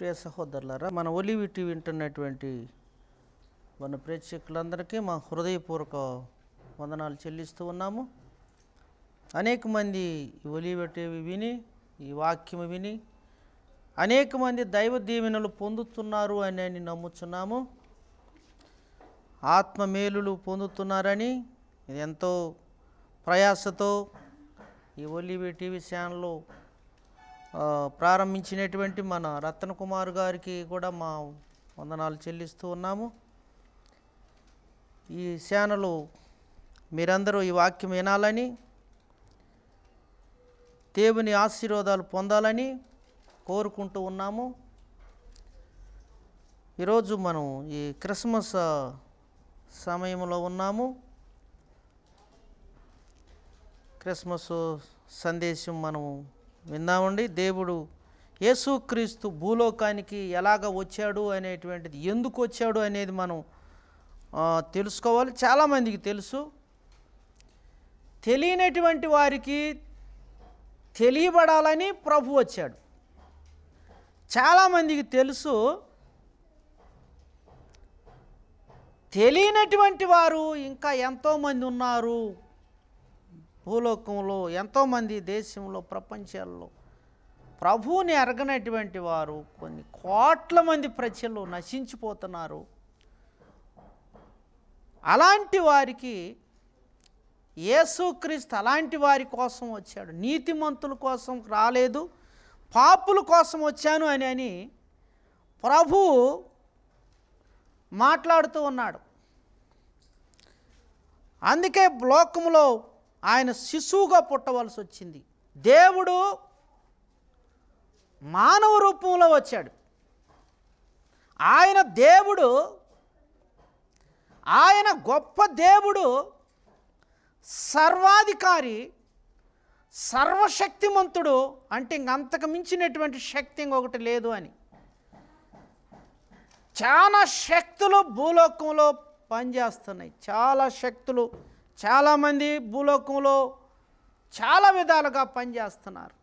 ప్రియ సహోదరులారా మన ఒలివి టీవీ వింటున్నటువంటి మన ప్రేక్షకులందరికీ మా హృదయపూర్వక వందనాలు చెల్లిస్తూ ఉన్నాము అనేక మంది ఒలివి టీవీ విని ఈ వాక్యము విని అనేక మంది దైవ దీవెనలు పొందుతున్నారు అని నమ్ముచున్నాము ఆత్మ మేలులు పొందుతున్నారని ఎంతో ప్రయాసతో ఈ ఒలివి టీవీ ఛానల్లో ప్రారంభించినటువంటి మన రత్న కుమార్ గారికి కూడా మా వందనాలు చెల్లిస్తూ ఉన్నాము ఈ శానలు మీరందరూ ఈ వాక్యం వినాలని దేవుని ఆశీర్వాదాలు పొందాలని కోరుకుంటూ ఉన్నాము ఈరోజు మనం ఈ క్రిస్మస్ సమయంలో ఉన్నాము క్రిస్మస్ సందేశం మనము విందామండి దేవుడు యేసుక్రీస్తు భూలోకానికి ఎలాగ వచ్చాడు అనేటువంటిది ఎందుకు వచ్చాడు అనేది మనం తెలుసుకోవాలి చాలామందికి తెలుసు తెలియనటువంటి వారికి తెలియబడాలని ప్రభు వచ్చాడు చాలామందికి తెలుసు తెలియనటువంటి వారు ఇంకా ఎంతోమంది ఉన్నారు భూలోకంలో ఎంతోమంది దేశంలో ప్రపంచాల్లో ప్రభువుని ఎరగనటువంటి వారు కొన్ని కోట్ల మంది ప్రజలు నశించిపోతున్నారు అలాంటి వారికి యేసుక్రీస్తు అలాంటి వారి కోసం వచ్చాడు నీతిమంతుల కోసం రాలేదు పాపుల కోసం వచ్చాను అని అని ప్రభు మాట్లాడుతూ ఉన్నాడు అందుకే లోకంలో ఆయన శిశువుగా పుట్టవలసి వచ్చింది దేవుడు మానవ రూపంలో వచ్చాడు ఆయన దేవుడు ఆయన గొప్ప దేవుడు సర్వాధికారి సర్వశక్తిమంతుడు అంటే ఇంకంతకు మించినటువంటి శక్తి ఇంకొకటి లేదు అని చాలా శక్తులు భూలోకంలో పనిచేస్తున్నాయి చాలా శక్తులు చాలామంది భూలోకంలో చాలా విధాలుగా పనిచేస్తున్నారు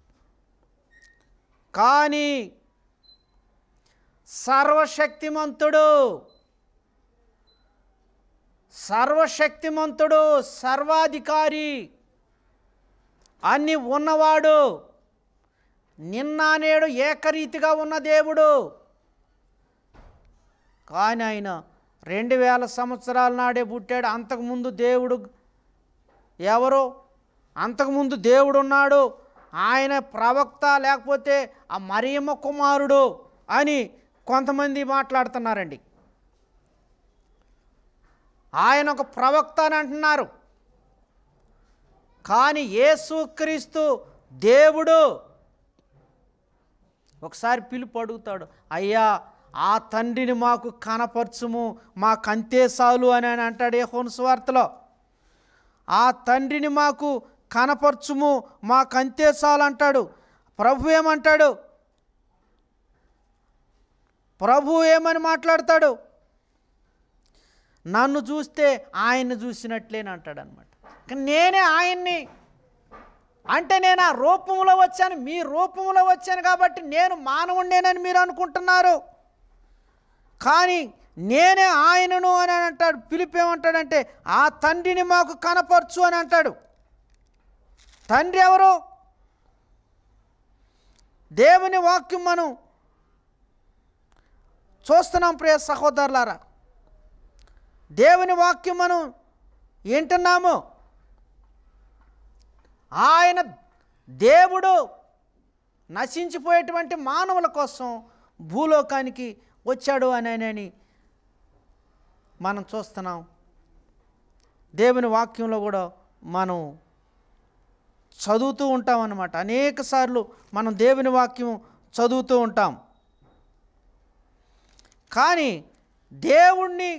కానీ సర్వశక్తిమంతుడు సర్వశక్తిమంతుడు సర్వాధికారి అన్ని ఉన్నవాడు నిన్న నేడు ఏకరీతిగా ఉన్న దేవుడు కానీ ఆయన రెండు వేల సంవత్సరాల నాడే పుట్టాడు అంతకుముందు దేవుడు ఎవరు అంతకుముందు దేవుడు ఉన్నాడు ఆయన ప్రవక్త లేకపోతే ఆ మరియమ్మ కుమారుడు అని కొంతమంది మాట్లాడుతున్నారండి ఆయన ఒక ప్రవక్త అని అంటున్నారు కానీ యేసుక్రీస్తు దేవుడు ఒకసారి పిలుపు అడుగుతాడు అయ్యా ఆ తండ్రిని మాకు కనపరచుము మా కంతేసాలు అని అంటాడు ఏ హోన్స్ వార్తలో ఆ తండ్రిని మాకు కనపరచుము మా అంటాడు ప్రభు ఏమంటాడు ప్రభు ఏమని మాట్లాడతాడు నన్ను చూస్తే ఆయన్ని చూసినట్లేని అంటాడు అనమాట నేనే ఆయన్ని అంటే నేను ఆ రూపంలో వచ్చాను మీ రూపంలో వచ్చాను కాబట్టి నేను మానవుడినేనని మీరు అనుకుంటున్నారు కానీ నేనే ఆయనను అని అంటాడు పిలిపేమంటాడంటే ఆ తండ్రిని మాకు కనపరచు అని అంటాడు తండ్రి ఎవరు దేవుని వాక్యం మనం చూస్తున్నాం ప్రియ సహోదరులారా దేవుని వాక్యం మనం వింటున్నాము ఆయన దేవుడు నశించిపోయేటువంటి మానవుల కోసం భూలోకానికి వచ్చాడు అని అని మనం చూస్తున్నాం దేవుని వాక్యంలో కూడా మనం చదువుతూ ఉంటాం అన్నమాట అనేక సార్లు మనం దేవుని వాక్యం చదువుతూ ఉంటాం కానీ దేవుణ్ణి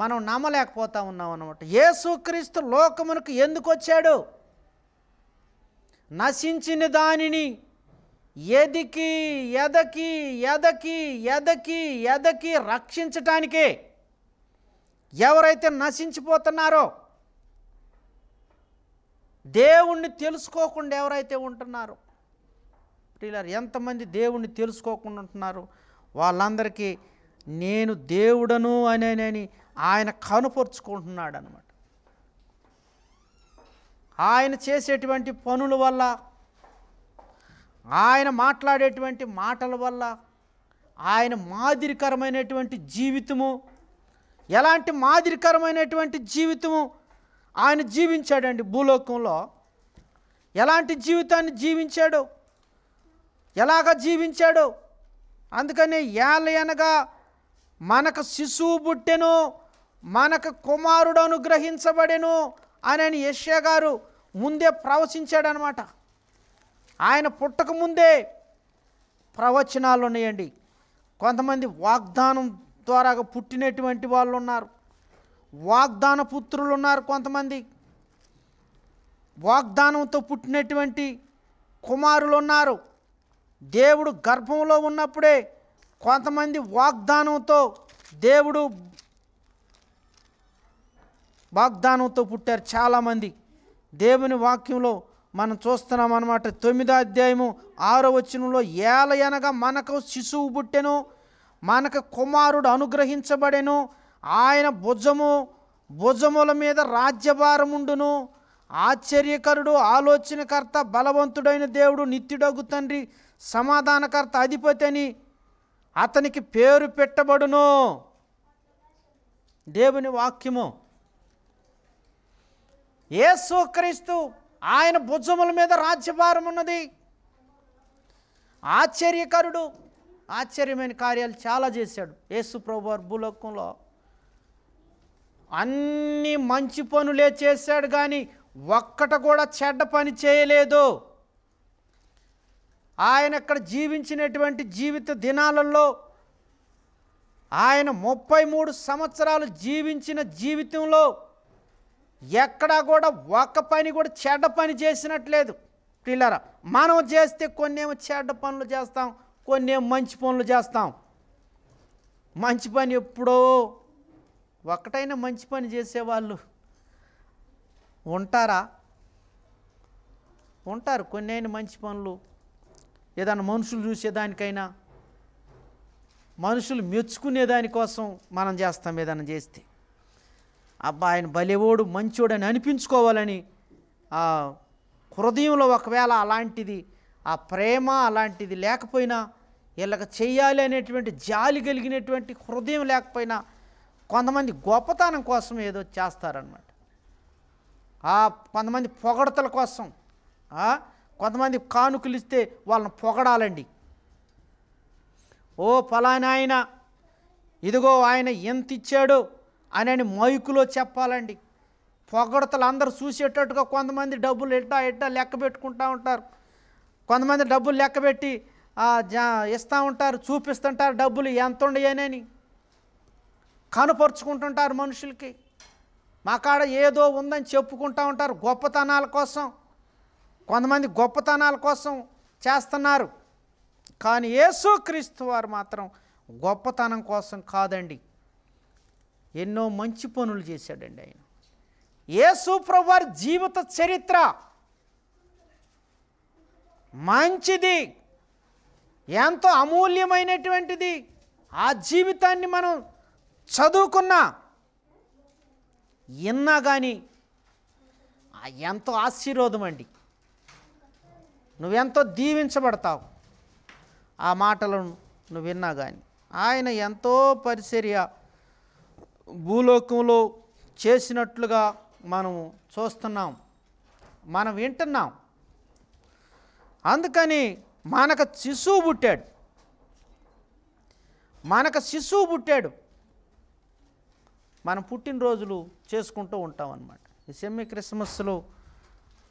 మనం నమ్మలేకపోతా ఉన్నాం అన్నమాట యేసుక్రీస్తు లోకమునకు ఎందుకు వచ్చాడు నశించిన దానిని ఎదికి ఎదకి ఎదకి ఎదకి ఎదకి రక్షించటానికే ఎవరైతే నశించిపోతున్నారో దేవుణ్ణి తెలుసుకోకుండా ఎవరైతే ఉంటున్నారో ప్రియులారు ఎంతమంది దేవుణ్ణి తెలుసుకోకుండా ఉంటున్నారు వాళ్ళందరికీ నేను దేవుడను అనేనని ఆయన కనుపరుచుకుంటున్నాడు అనమాట ఆయన చేసేటువంటి పనుల వల్ల ఆయన మాట్లాడేటువంటి మాటల వల్ల ఆయన మాదిరికరమైనటువంటి జీవితము ఎలాంటి మాదిరికరమైనటువంటి జీవితము ఆయన జీవించాడండి భూలోకంలో ఎలాంటి జీవితాన్ని జీవించాడు ఎలాగ జీవించాడు అందుకని ఏలయనగా మనకు శిశువు బుట్టెను మనకు కుమారుడు అనుగ్రహించబడెను అని యశ్య గారు ముందే ప్రవశించాడనమాట ఆయన పుట్టకముందే ప్రవచనాలు ఉన్నాయండి కొంతమంది వాగ్దానం ద్వారా పుట్టినటువంటి వాళ్ళు ఉన్నారు వాగ్దాన పుత్రులు ఉన్నారు కొంతమంది వాగ్దానంతో పుట్టినటువంటి కుమారులు ఉన్నారు దేవుడు గర్భంలో ఉన్నప్పుడే కొంతమంది వాగ్దానంతో దేవుడు వాగ్దానంతో పుట్టారు చాలామంది దేవుని వాక్యంలో మనం చూస్తున్నాం అన్నమాట తొమ్మిదో అధ్యాయము ఆరో వచనంలో ఏలయనగా మనకు శిశువు పుట్టెను మనకు కుమారుడు అనుగ్రహించబడెను ఆయన భుజము భుజముల మీద రాజ్యభారముండును ఆశ్చర్యకరుడు ఆలోచనకర్త బలవంతుడైన దేవుడు నిత్యుడగు తండ్రి సమాధానకర్త అధిపతి అని అతనికి పేరు పెట్టబడును దేవుని వాక్యము యేసుక్రీస్తు ఆయన భుజముల మీద రాజ్యభారం ఉన్నది ఆశ్చర్యకరుడు ఆశ్చర్యమైన కార్యాలు చాలా చేశాడు యేసు ప్రభువారు భూలోకంలో అన్ని మంచి పనులే చేశాడు కానీ ఒక్కట కూడా చెడ్డ పని చేయలేదు ఆయన అక్కడ జీవించినటువంటి జీవిత దినాలలో ఆయన ముప్పై మూడు సంవత్సరాలు జీవించిన జీవితంలో ఎక్కడా కూడా ఒక్క పని కూడా చెడ్డ పని చేసినట్లేదు పిల్లరా మనం చేస్తే కొన్నేమో చెడ్డ పనులు చేస్తాం కొన్నేమో మంచి పనులు చేస్తాం మంచి పని ఎప్పుడో ఒక్కటైనా మంచి పని చేసేవాళ్ళు ఉంటారా ఉంటారు కొన్ని మంచి పనులు ఏదైనా మనుషులు చూసేదానికైనా మనుషులు మెచ్చుకునే దానికోసం మనం చేస్తాం ఏదైనా చేస్తే అబ్బా ఆయన బలెవోడు అని అనిపించుకోవాలని ఆ హృదయంలో ఒకవేళ అలాంటిది ఆ ప్రేమ అలాంటిది లేకపోయినా వీళ్ళకి చేయాలి అనేటువంటి జాలి కలిగినటువంటి హృదయం లేకపోయినా కొంతమంది గొప్పతనం కోసం ఏదో చేస్తారనమాట ఆ కొంతమంది పొగడతల కోసం కొంతమంది కానుకలు ఇస్తే వాళ్ళని పొగడాలండి ఓ పలానాయన ఇదిగో ఆయన ఎంత ఇచ్చాడో అని మైకులో చెప్పాలండి పొగడతలు అందరూ చూసేటట్టుగా కొంతమంది డబ్బులు ఎట్టా ఎట్టా లెక్క పెట్టుకుంటూ ఉంటారు కొంతమంది డబ్బులు లెక్క పెట్టి ఇస్తూ ఉంటారు చూపిస్తుంటారు డబ్బులు ఎంత ఉండయనని కనుపరుచుకుంటుంటారు మనుషులకి మా కాడ ఏదో ఉందని చెప్పుకుంటూ ఉంటారు గొప్పతనాల కోసం కొంతమంది గొప్పతనాల కోసం చేస్తున్నారు కానీ యేసుక్రీస్తు వారు మాత్రం గొప్పతనం కోసం కాదండి ఎన్నో మంచి పనులు చేశాడండి ఆయన యేసు ప్రభువారి జీవిత చరిత్ర మంచిది ఎంతో అమూల్యమైనటువంటిది ఆ జీవితాన్ని మనం చదువుకున్నా విన్నా కానీ ఎంతో ఆశీర్వాదం అండి నువ్వెంతో దీవించబడతావు ఆ మాటలను నువ్వు విన్నా కానీ ఆయన ఎంతో పరిచర్య భూలోకంలో చేసినట్లుగా మనము చూస్తున్నాం మనం వింటున్నాం అందుకని మనకు శిశువు పుట్టాడు మనకు శిశువు పుట్టాడు మనం పుట్టినరోజులు చేసుకుంటూ ఉంటాం అన్నమాట ఈ సెమ్మి క్రిస్మస్లో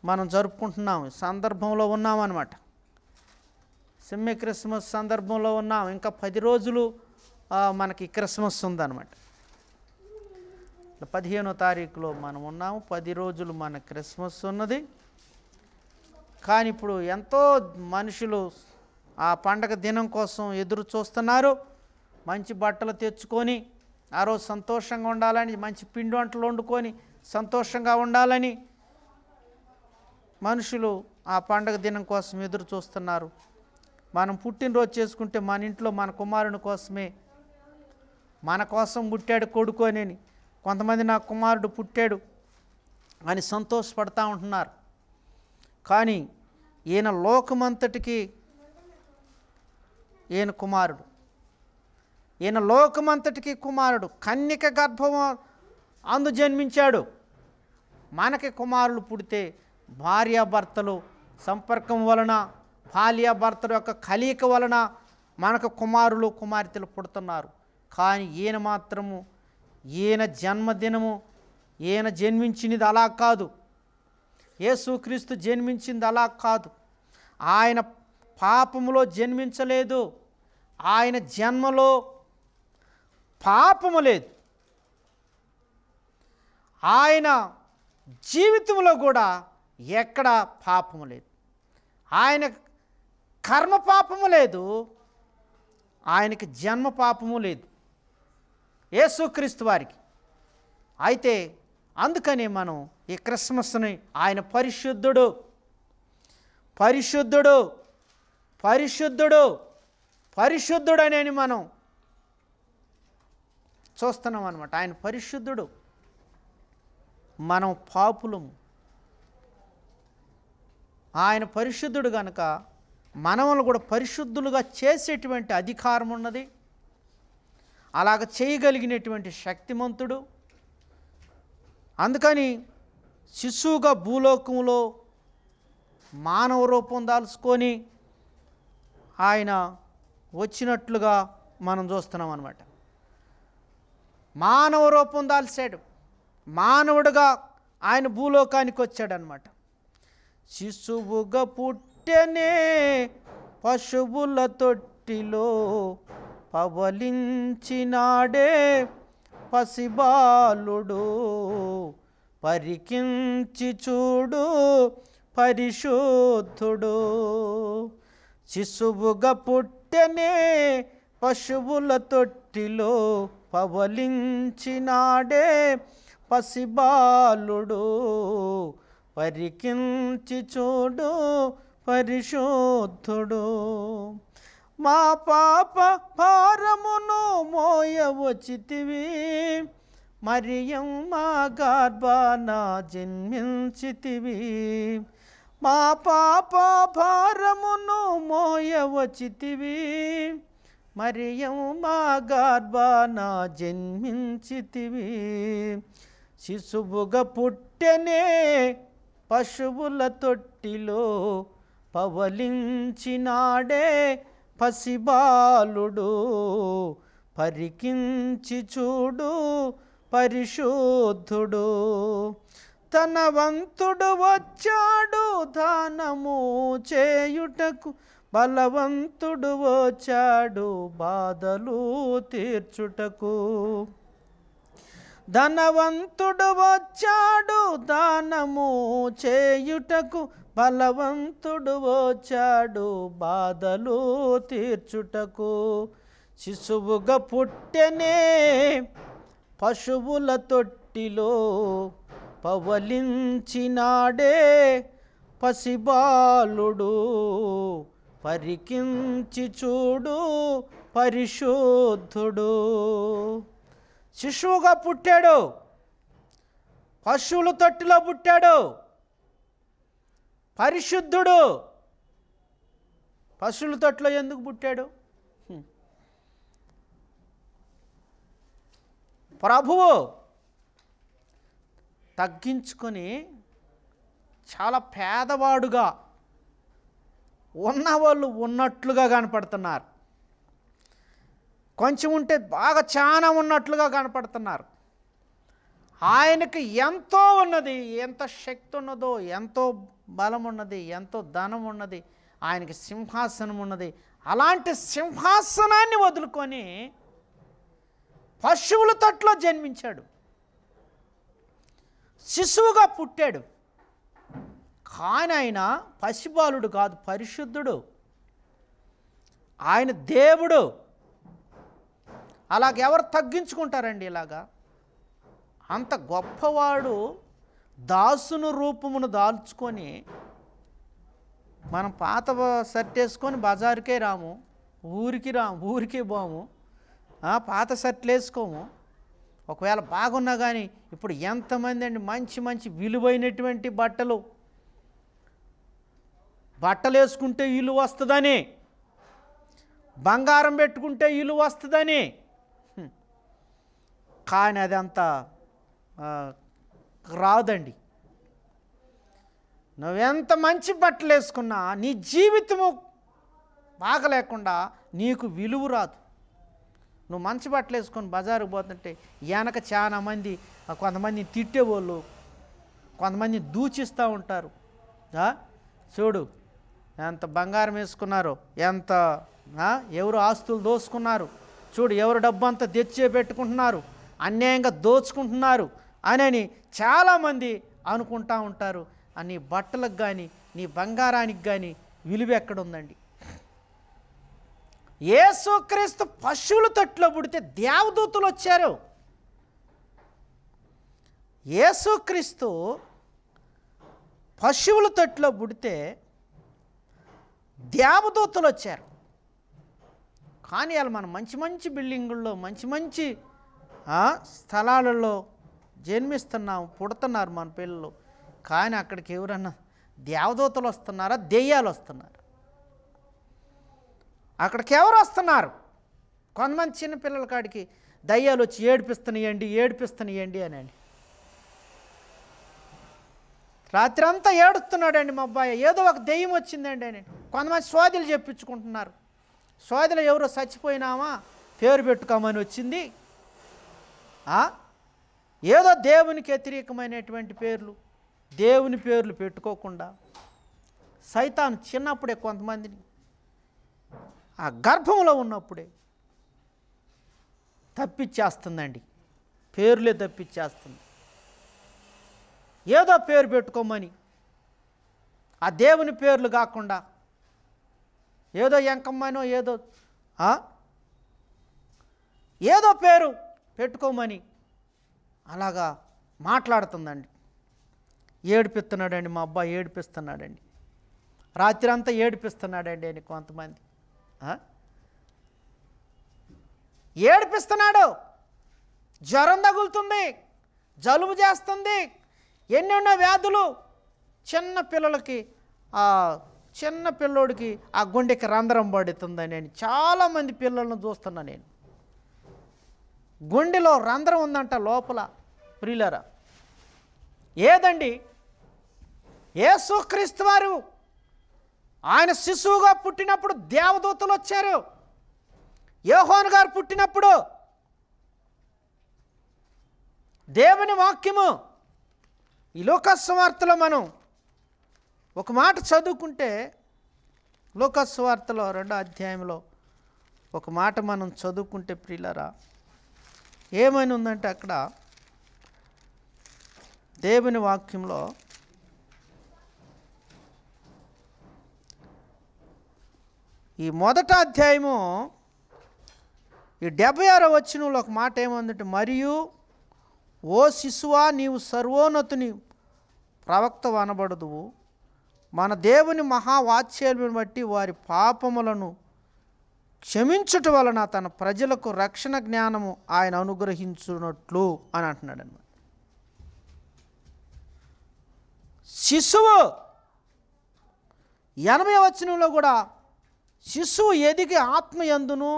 మనం జరుపుకుంటున్నాం సందర్భంలో ఉన్నామన్నమాట సెమ్మి క్రిస్మస్ సందర్భంలో ఉన్నాం ఇంకా పది రోజులు మనకి క్రిస్మస్ ఉందన్నమాట పదిహేనో తారీఖులో మనం ఉన్నాము పది రోజులు మన క్రిస్మస్ ఉన్నది కానీ ఇప్పుడు ఎంతో మనుషులు ఆ పండగ దినం కోసం ఎదురు చూస్తున్నారు మంచి బట్టలు తెచ్చుకొని ఆ రోజు సంతోషంగా ఉండాలని మంచి పిండి వంటలు వండుకొని సంతోషంగా ఉండాలని మనుషులు ఆ పండగ దినం కోసం ఎదురు చూస్తున్నారు మనం పుట్టినరోజు చేసుకుంటే మన ఇంట్లో మన కుమారుని కోసమే మన కోసం పుట్టాడు అని కొంతమంది నా కుమారుడు పుట్టాడు అని సంతోషపడతా ఉంటున్నారు కానీ ఈయన లోకమంతటికి ఈయన కుమారుడు ఈయన లోకమంతటికి కుమారుడు కన్యక గర్భం అందు జన్మించాడు మనకి కుమారులు పుడితే భార్యాభర్తలు సంపర్కం వలన భార్యాభర్తల యొక్క కలీక వలన మనకు కుమారులు కుమార్తెలు పుడుతున్నారు కానీ ఈయన మాత్రము ఈయన జన్మదినము ఈయన జన్మించినది అలా కాదు ఏసుక్రీస్తు జన్మించింది అలా కాదు ఆయన పాపములో జన్మించలేదు ఆయన జన్మలో పాపము లేదు ఆయన జీవితంలో కూడా ఎక్కడ పాపము లేదు ఆయన కర్మ పాపము లేదు ఆయనకి జన్మ పాపము లేదు యేసుక్రీస్తు వారికి అయితే అందుకని మనం ఈ క్రిస్మస్ని ఆయన పరిశుద్ధుడు పరిశుద్ధుడు పరిశుద్ధుడు పరిశుద్ధుడు పరిశుద్ధుడనని మనం చూస్తున్నాం అనమాట ఆయన పరిశుద్ధుడు మనం పాపులం ఆయన పరిశుద్ధుడు కనుక మనములు కూడా పరిశుద్ధులుగా చేసేటువంటి అధికారం ఉన్నది అలాగ చేయగలిగినటువంటి శక్తిమంతుడు అందుకని శిశువుగా భూలోకంలో మానవ రూపం దాల్చుకొని ఆయన వచ్చినట్లుగా మనం చూస్తున్నాం అనమాట మానవ రూపం దాల్చాడు మానవుడుగా ఆయన భూలోకానికి వచ్చాడనమాట శిశువుగా పుట్టనే పశువుల తొట్టిలో పవలించినాడే పసిబాలుడు పరికించి చూడు పరిశుద్ధుడు శిశువుగా పుట్టెనే పశువుల తొట్టిలో పవలించినాడే పసిబాలుడు పరికించి చూడు పరిశుద్ధుడు మా పాప భారమును మోయవచితివి మరియం మా గర్భాన జన్మించితివి మా పాప భారమును మోయవచితివి మరియం మా గర్భాన జన్మించితివి శిశువుగా పుట్టెనే పశువుల తొట్టిలో పవలించినాడే పసిబాలుడు పరికించి చూడు పరిశుద్ధుడు తన వంతుడు వచ్చాడు దానము చేయుటకు బలవంతుడు వచ్చాడు బాధలు తీర్చుటకు ధనవంతుడు వచ్చాడు దానము చేయుటకు బలవంతుడు వచ్చాడు బాధలు తీర్చుటకు శిశువుగా పుట్టెనే పశువుల తొట్టిలో పవలించినాడే పసిబాలుడు పరికించి చూడు పరిశోధుడు శిశువుగా పుట్టాడు పశువుల తొట్టిలో పుట్టాడు పరిశుద్ధుడు పశువుల తొట్టిలో ఎందుకు పుట్టాడు ప్రభువు తగ్గించుకొని చాలా పేదవాడుగా ఉన్నవాళ్ళు ఉన్నట్లుగా కనపడుతున్నారు కొంచెం ఉంటే బాగా చాలా ఉన్నట్లుగా కనపడుతున్నారు ఆయనకి ఎంతో ఉన్నది ఎంత శక్తి ఉన్నదో ఎంతో బలం ఉన్నది ఎంతో ధనం ఉన్నది ఆయనకి సింహాసనం ఉన్నది అలాంటి సింహాసనాన్ని వదులుకొని పశువుల తట్లో జన్మించాడు శిశువుగా పుట్టాడు కానీ ఆయన పసిబాలుడు కాదు పరిశుద్ధుడు ఆయన దేవుడు అలాగెవరు తగ్గించుకుంటారండి ఇలాగా అంత గొప్పవాడు దాసును రూపమును దాల్చుకొని మనం పాత షర్ట్ వేసుకొని బజారుకే రాము ఊరికి రాము ఊరికే పోము పాత షర్ట్లు వేసుకోము ఒకవేళ బాగున్నా కానీ ఇప్పుడు ఎంతమంది అండి మంచి మంచి విలువైనటువంటి బట్టలు బట్టలు వేసుకుంటే ఇల్లు వస్తుందని బంగారం పెట్టుకుంటే ఇల్లు వస్తుందని కానీ అది అంత రాదండి నువ్వెంత మంచి బట్టలు వేసుకున్నా నీ జీవితము బాగలేకుండా నీకు విలువ రాదు నువ్వు మంచి బట్టలు వేసుకొని బజారుకు పోతుంటే వెనక చాలా మంది కొంతమంది తిట్టేవాళ్ళు కొంతమంది దూచిస్తూ ఉంటారు చూడు ఎంత బంగారం వేసుకున్నారు ఎంత ఎవరు ఆస్తులు దోసుకున్నారు చూడు ఎవరు డబ్బు అంతా తెచ్చే పెట్టుకుంటున్నారు అన్యాయంగా దోచుకుంటున్నారు అనని చాలామంది అనుకుంటా ఉంటారు నీ బట్టలకు కానీ నీ బంగారానికి కానీ విలువ ఎక్కడుందండి ఏసుక్రీస్తు పశువుల తట్టులో పుడితే దేవదూతులు వచ్చారు ఏసుక్రీస్తు పశువుల తట్టులో పుడితే దేవదూతలు వచ్చారు కానీ వాళ్ళు మన మంచి మంచి బిల్డింగుల్లో మంచి మంచి స్థలాలలో జన్మిస్తున్నాం పుడుతున్నారు మన పిల్లలు కానీ అక్కడికి ఎవరన్నా దేవదూతలు వస్తున్నారా దెయ్యాలు వస్తున్నారు అక్కడికి ఎవరు వస్తున్నారు కొంతమంది చిన్న పిల్లల కాడికి దయ్యాలు వచ్చి ఏడిపిస్తున్నాయండి ఏడిపిస్తున్నాయండి అని అండి రాత్రి అంతా ఏడుస్తున్నాడండి మా అబ్బాయి ఏదో ఒక దెయ్యం వచ్చిందండి అని కొంతమంది సోదరులు చెప్పించుకుంటున్నారు సోదరులు ఎవరో చచ్చిపోయినామా పేరు పెట్టుకోమని వచ్చింది ఏదో దేవునికి వ్యతిరేకమైనటువంటి పేర్లు దేవుని పేర్లు పెట్టుకోకుండా సైతాను చిన్నప్పుడే కొంతమందిని ఆ గర్భంలో ఉన్నప్పుడే తప్పిచ్చేస్తుందండి పేర్లే తప్పిచ్చేస్తుంది ఏదో పేరు పెట్టుకోమని ఆ దేవుని పేర్లు కాకుండా ఏదో ఎంకమ్మనో ఏదో ఏదో పేరు పెట్టుకోమని అలాగా మాట్లాడుతుందండి ఏడిపిస్తున్నాడండి మా అబ్బాయి ఏడిపిస్తున్నాడండి రాత్రి అంతా ఏడిపిస్తున్నాడండి అని కొంతమంది ఏడిపిస్తున్నాడు జ్వరం తగులుతుంది జలుబు చేస్తుంది ఎన్నెన్నో వ్యాధులు చిన్న పిల్లలకి ఆ చిన్న పిల్లోడికి ఆ గుండెకి రంధ్రం పడుతుందని నేను చాలామంది పిల్లలను చూస్తున్నా నేను గుండెలో రంధ్రం ఉందంట లోపల ప్రియులరా ఏదండి ఏ వారు ఆయన శిశువుగా పుట్టినప్పుడు దేవదూతలు వచ్చారు యోహోన్ గారు పుట్టినప్పుడు దేవుని వాక్యము ఈ లోకస్వార్తలో మనం ఒక మాట చదువుకుంటే లోకస్వార్తలో రెండో అధ్యాయంలో ఒక మాట మనం చదువుకుంటే ప్రియులరా ఏమైనా ఉందంటే అక్కడ దేవుని వాక్యంలో ఈ మొదట అధ్యాయము ఈ డెబ్బై ఆరో వచ్చిన ఒక మాట ఏమందంటే మరియు ఓ శిశువా నీవు సర్వోన్నతుని ప్రవక్త అనబడదువు మన దేవుని మహావాత్సల్యం బట్టి వారి పాపములను క్షమించుట వలన తన ప్రజలకు రక్షణ జ్ఞానము ఆయన అనుగ్రహించున్నట్లు అని అంటున్నాడు అనమాట శిశువు ఎనభై వచనంలో కూడా శిశువు ఎదిగి ఆత్మ ఎందును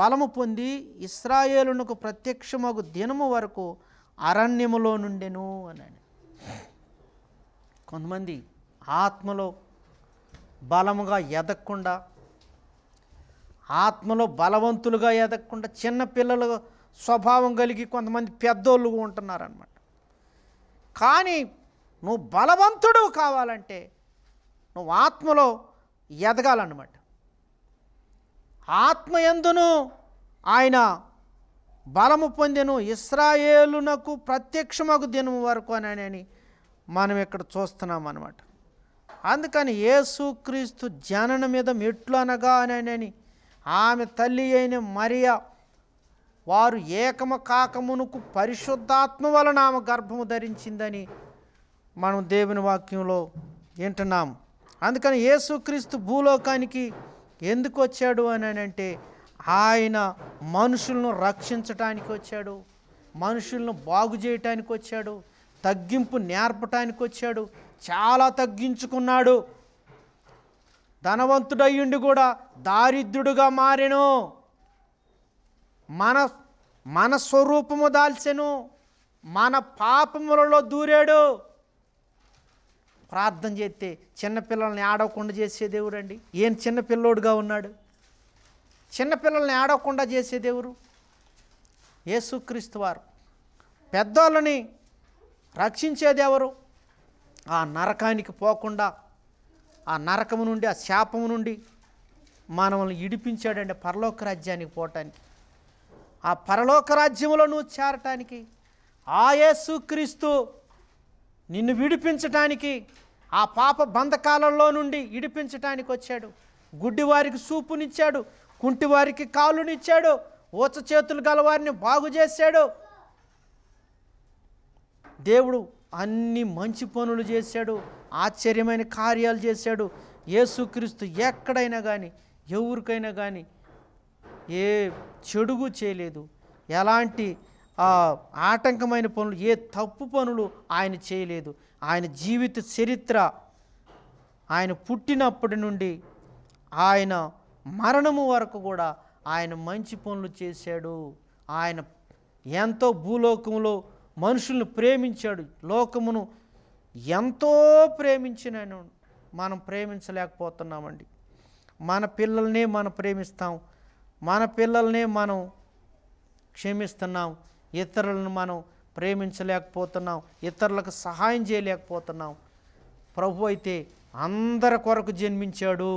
బలము పొంది ఇస్రాయేలునకు ప్రత్యక్షమగు దినము వరకు అరణ్యములో నుండెను అన్నాడు కొంతమంది ఆత్మలో బలముగా ఎదగకుండా ఆత్మలో బలవంతులుగా ఎదగకుండా చిన్నపిల్లలు స్వభావం కలిగి కొంతమంది పెద్దోళ్ళు ఉంటున్నారనమాట కానీ నువ్వు బలవంతుడు కావాలంటే నువ్వు ఆత్మలో ఎదగాలన్నమాట ఎందును ఆయన బలము పొందెను ఇస్రాయేలునకు ప్రత్యక్షమగు దినము వరకు అని అని మనం ఇక్కడ చూస్తున్నాం అనమాట అందుకని యేసుక్రీస్తు జనన మీద మెట్లు అనగా అని ఆమె తల్లి అయిన మరియ వారు ఏకము కాకమునుకు పరిశుద్ధాత్మ వలన ఆమె గర్భము ధరించిందని మనం దేవుని వాక్యంలో వింటున్నాం అందుకని యేసుక్రీస్తు భూలోకానికి ఎందుకు వచ్చాడు అని అంటే ఆయన మనుషులను రక్షించటానికి వచ్చాడు మనుషులను బాగు చేయటానికి వచ్చాడు తగ్గింపు నేర్పటానికి వచ్చాడు చాలా తగ్గించుకున్నాడు ధనవంతుడయ్యుండి కూడా దారిద్రుడుగా మారెను మన మన స్వరూపము దాల్చెను మన పాపములలో దూరాడు ప్రార్థన చేస్తే చిన్నపిల్లల్ని ఆడవకుండా చేసే దేవుడు అండి ఏం చిన్నపిల్లోడుగా ఉన్నాడు చిన్నపిల్లల్ని ఆడవకుండా చేసే దేవుడు యేసుక్రీస్తు వారు పెద్దోళ్ళని రక్షించేదెవరు ఆ నరకానికి పోకుండా ఆ నరకము నుండి ఆ శాపము నుండి మనల్ని ఇడిపించాడండి పరలోక రాజ్యానికి పోవటానికి ఆ పరలోక రాజ్యంలో నువ్వు చేరటానికి ఆ యేసుక్రీస్తు నిన్ను విడిపించటానికి ఆ పాప బంధకాలంలో నుండి ఇడిపించటానికి వచ్చాడు గుడ్డివారికి సూపునిచ్చాడు కుంటివారికి కాళ్ళునిచ్చాడు ఊచ చేతులు గలవారిని బాగు చేశాడు దేవుడు అన్ని మంచి పనులు చేశాడు ఆశ్చర్యమైన కార్యాలు చేశాడు యేసుక్రీస్తు ఎక్కడైనా కానీ ఎవరికైనా కానీ ఏ చెడుగు చేయలేదు ఎలాంటి ఆటంకమైన పనులు ఏ తప్పు పనులు ఆయన చేయలేదు ఆయన జీవిత చరిత్ర ఆయన పుట్టినప్పటి నుండి ఆయన మరణము వరకు కూడా ఆయన మంచి పనులు చేశాడు ఆయన ఎంతో భూలోకంలో మనుషులను ప్రేమించాడు లోకమును ఎంతో ప్రేమించిన మనం ప్రేమించలేకపోతున్నామండి మన పిల్లల్నే మనం ప్రేమిస్తాం మన పిల్లల్నే మనం క్షమిస్తున్నాం ఇతరులను మనం ప్రేమించలేకపోతున్నాం ఇతరులకు సహాయం చేయలేకపోతున్నాం ప్రభు అయితే అందరి కొరకు జన్మించాడు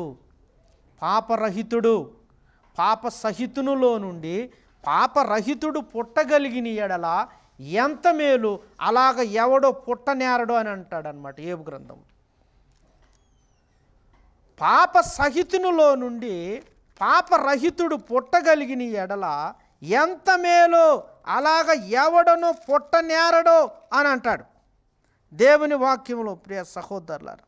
పాపరహితుడు పాప సహితునులో నుండి పాపరహితుడు పుట్టగలిగిన ఎడలా ఎంత మేలు అలాగ ఎవడో పుట్టనేరడు అని అంటాడనమాట ఏబు గ్రంథం పాప సహితునిలో నుండి పాపరహితుడు పుట్టగలిగిన ఎడల ఎంత మేలు అలాగ ఎవడను పుట్టనేరడో అని అంటాడు దేవుని వాక్యంలో ప్రియ సహోదరులారు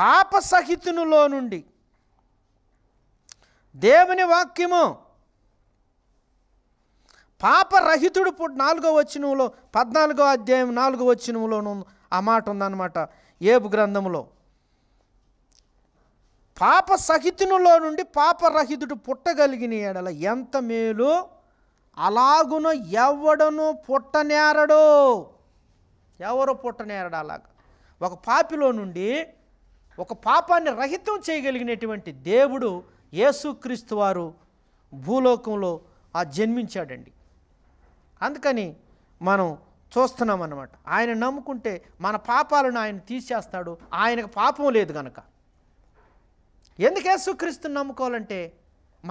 పాప సహితునిలో నుండి దేవుని వాక్యము పాపరహితుడు పుట్ నాలుగో వచ్చినములో పద్నాలుగో అధ్యాయం నాలుగో వచ్చినంలోనూ ఆ మాట ఉందన్నమాట ఏబు గ్రంథంలో పాప సహితునిలో నుండి పాపరహితుడు పుట్టగలిగిన ఎడల ఎంత మేలు అలాగున ఎవడను పుట్టనేరడో ఎవరు పుట్టనేరడు అలాగ ఒక పాపిలో నుండి ఒక పాపాన్ని రహితం చేయగలిగినటువంటి దేవుడు యేసుక్రీస్తు వారు భూలోకంలో ఆ జన్మించాడండి అందుకని మనం చూస్తున్నాం అన్నమాట ఆయన నమ్ముకుంటే మన పాపాలను ఆయన తీసేస్తాడు ఆయనకు పాపం లేదు కనుక ఎందుకే సుక్రీస్తుని నమ్ముకోవాలంటే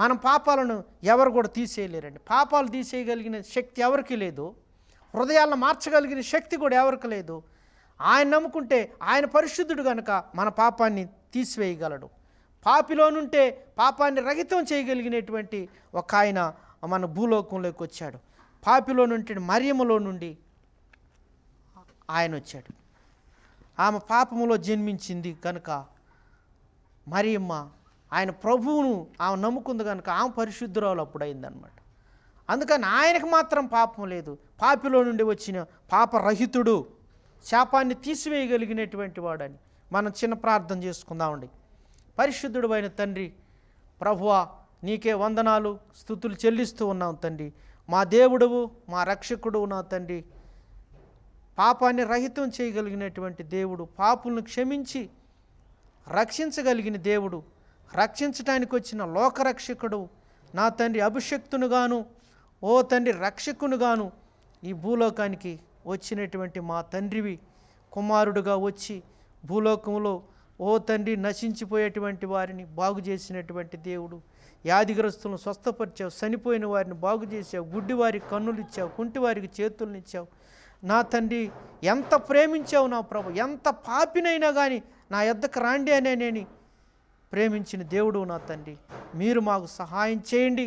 మనం పాపాలను ఎవరు కూడా తీసేయలేరండి పాపాలు తీసేయగలిగిన శక్తి ఎవరికి లేదు హృదయాలను మార్చగలిగిన శక్తి కూడా ఎవరికి లేదు ఆయన నమ్ముకుంటే ఆయన పరిశుద్ధుడు కనుక మన పాపాన్ని తీసివేయగలడు పాపిలోనుంటే పాపాన్ని రహితం చేయగలిగినటువంటి ఒక ఆయన మన భూలోకంలోకి వచ్చాడు పాపిలో నుండి మరియములో నుండి ఆయన వచ్చాడు ఆమె పాపములో జన్మించింది కనుక మరియమ్మ ఆయన ప్రభువును ఆమె నమ్ముకుంది కనుక ఆమె పరిశుద్ధురాలు అప్పుడైందనమాట అందుకని ఆయనకు మాత్రం పాపం లేదు పాపిలో నుండి వచ్చిన పాపరహితుడు శాపాన్ని తీసివేయగలిగినటువంటి వాడని మనం చిన్న ప్రార్థన చేసుకుందామండి పరిశుద్ధుడు అయిన తండ్రి ప్రభువా నీకే వందనాలు స్థుతులు చెల్లిస్తూ ఉన్నాం తండ్రి మా దేవుడవు మా రక్షకుడు నా తండ్రి పాపాన్ని రహితం చేయగలిగినటువంటి దేవుడు పాపులను క్షమించి రక్షించగలిగిన దేవుడు రక్షించడానికి వచ్చిన లోకరక్షకుడు నా తండ్రి అభిషక్తునుగాను ఓ తండ్రి రక్షకునుగాను ఈ భూలోకానికి వచ్చినటువంటి మా తండ్రివి కుమారుడుగా వచ్చి భూలోకంలో ఓ తండ్రి నశించిపోయేటువంటి వారిని బాగు చేసినటువంటి దేవుడు యాదిగ్రస్తులను స్వస్థపరిచావు చనిపోయిన వారిని బాగు చేసావు గుడ్డివారికి కన్నులు ఇచ్చావు కుంటివారికి చేతులను ఇచ్చావు నా తండ్రి ఎంత ప్రేమించావు నా ప్రభు ఎంత పాపినైనా కానీ నా ఎద్దకు రాండి అనే నేను ప్రేమించిన దేవుడు నా తండ్రి మీరు మాకు సహాయం చేయండి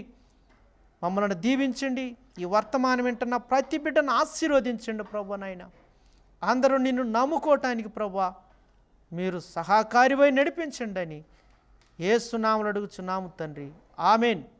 మమ్మల్ని దీవించండి ఈ వర్తమానం వింటున్న ప్రతి బిడ్డను ఆశీర్వదించండి ప్రభు నాయన అందరూ నిన్ను నమ్ముకోవటానికి ప్రభు మీరు సహాకారివై నడిపించండి అని ఏ సునాములు అడుగుచున్నాము తండ్రి Amen.